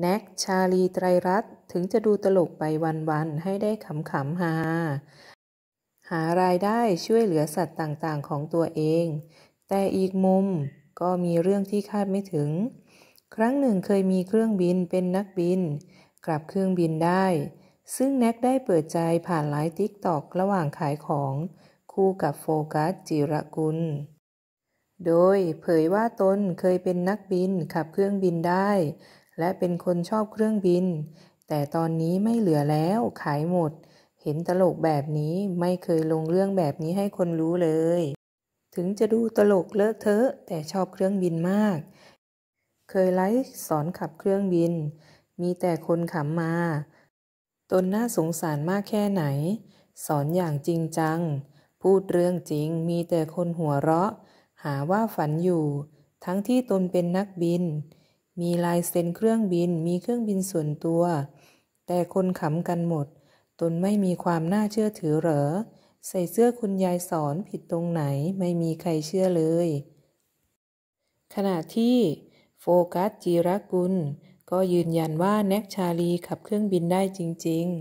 แน็กชาลีไตรรัตน์ถึงจะดูตลกไปวันๆให้ได้ขำๆฮาหารายได้ช่วยเหลือสัตว์ต่างๆของตัวเอง แต่อีกมุมก็มีเรื่องที่คาดไม่ถึง ครั้งหนึ่งเคยมีเครื่องบินเป็นนักบินกลับเครื่องบินได้ ซึ่งแน็กได้เปิดใจผ่านไลฟ์ติ๊กตอกระหว่างขายของ คู่กับโฟกัสจิระกุล โดยเผยว่าตนเคยเป็นนักบินขับเครื่องบินได้และเป็นคนชอบเครื่องบิน แต่ตอนนี้ไม่เหลือแล้วขายหมด เห็นตลกแบบนี้ไม่เคยลงเรื่องแบบนี้ให้คนรู้เลย ถึงจะดูตลกเลอะเทอะ แต่ชอบเครื่องบินมาก เคยไลฟ์สอนขับเครื่องบิน มีแต่คนขำมา ตนน่าสงสารมากแค่ไหน สอนอย่างจริงจัง พูดเรื่องจริง มีแต่คนหัวเราะ หาว่าฝันอยู่ ทั้งที่ตนเป็นนักบินมีลายเซ็นเครื่องบิน มีเครื่องบินส่วนตัว แต่คนขำกันหมด ตนไม่มีความน่าเชื่อถือเหรอ ใส่เสื้อคุณยายสอนผิดตรงไหน ไม่มีใครเชื่อเลย ขณะที่ โฟกัสจีรกุล ก็ยืนยันว่าแน็กชาลีขับเครื่องบินได้จริงๆ